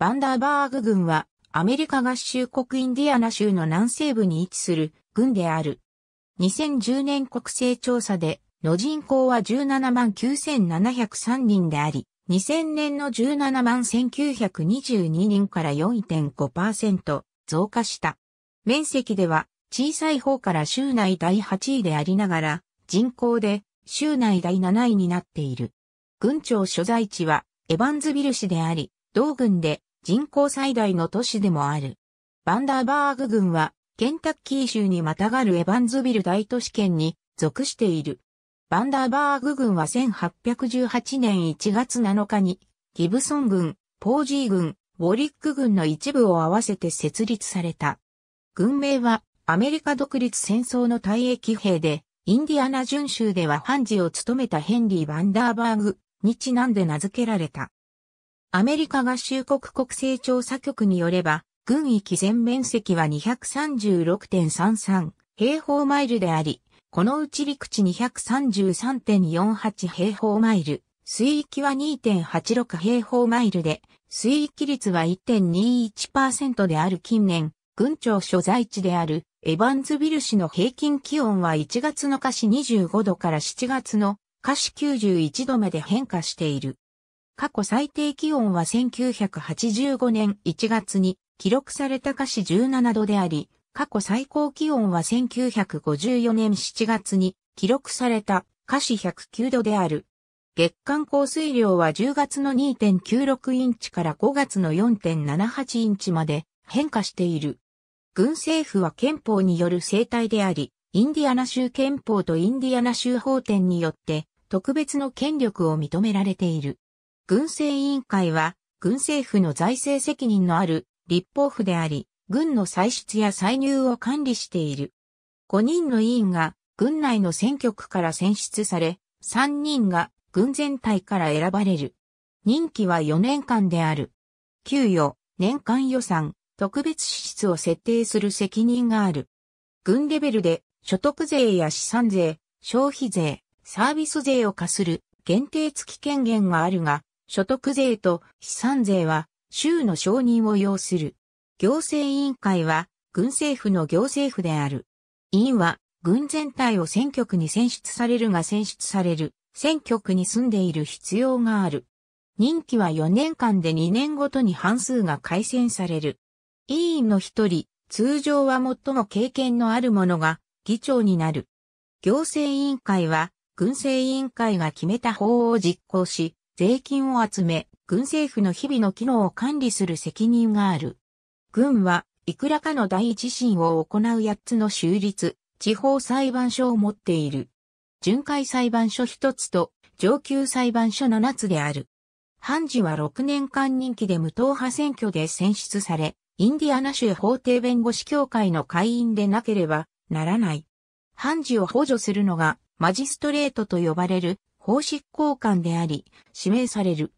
バンダーバーグ軍はアメリカ合衆国インディアナ州の南西部に位置する軍である。2010年国勢調査での人口は17万9703人であり、2000年の17万1922人から4.5%増加した。面積では小さい方から州内第8位でありながら、人口で州内第7位になっている。軍庁所在地はエバンズビル市であり、同軍で人口最大の都市でもある。バンダーバーグ郡は、ケンタッキー州にまたがるエバンズビル大都市圏に属している。バンダーバーグ郡は1818年1月7日に、ギブソン郡、ポージー郡、ウォリック郡の一部を合わせて設立された。軍名は、アメリカ独立戦争の退役兵で、インディアナ準州では判事を務めたヘンリー・バンダーバーグにちなんで名付けられた。アメリカ合衆国国勢調査局によれば、軍域全面積は236.33平方マイルであり、このうち陸地233.48平方マイル、水域は2.86平方マイルで、水域率は1.21%である近年、軍庁所在地であるエバンズビル市の平均気温は1月の下市25度から7月の下市91度まで変化している。過去最低気温は1985年1月に記録された華氏17度であり、過去最高気温は1954年7月に記録された華氏109度である。月間降水量は10月の2.96インチから5月の4.78インチまで変化している。軍政府は憲法による生態であり、インディアナ州憲法とインディアナ州法典によって特別の権力を認められている。軍政委員会は、軍政府の財政責任のある立法府であり、軍の歳出や歳入を管理している。5人の委員が軍内の選挙区から選出され、3人が軍全体から選ばれる。任期は4年間である。給与、年間予算、特別支出を設定する責任がある。軍レベルで所得税や資産税、消費税、サービス税を課する限定付き権限があるが、所得税と資産税は州の承認を要する。行政委員会は軍政府の行政府である。委員は軍全体を選挙区に選出されるが選出される選挙区に住んでいる必要がある。任期は4年間で2年ごとに半数が改選される。委員の一人、通常は最も経験のある者が議長になる。行政委員会は軍政委員会が決めた法を実行し、税金を集め、軍政府の日々の機能を管理する責任がある。軍は、いくらかの第一審を行う八つの州立、地方裁判所を持っている。巡回裁判所一つと上級裁判所七つである。判事は6年間任期で無党派選挙で選出され、インディアナ州法廷弁護士協会の会員でなければならない。判事を補助するのがマジストレートと呼ばれる法執行官であり、指名される。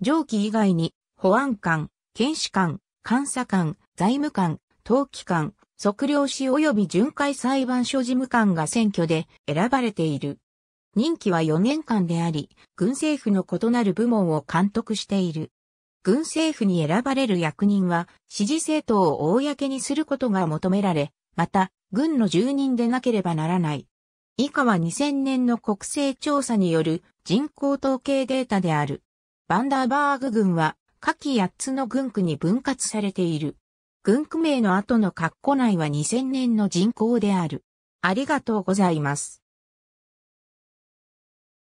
上記以外に、保安官、検視官、監査官、財務官、登記官、測量士及び巡回裁判所事務官が選挙で選ばれている。任期は4年間であり、軍政府の異なる部門を監督している。軍政府に選ばれる役人は、支持政党を公にすることが求められ、また、軍の住人でなければならない。以下は2000年の国勢調査による人口統計データである。バンダーバーグ郡は下記8つの郡区に分割されている。郡区名の後の括弧内は2000年の人口である。ありがとうございます。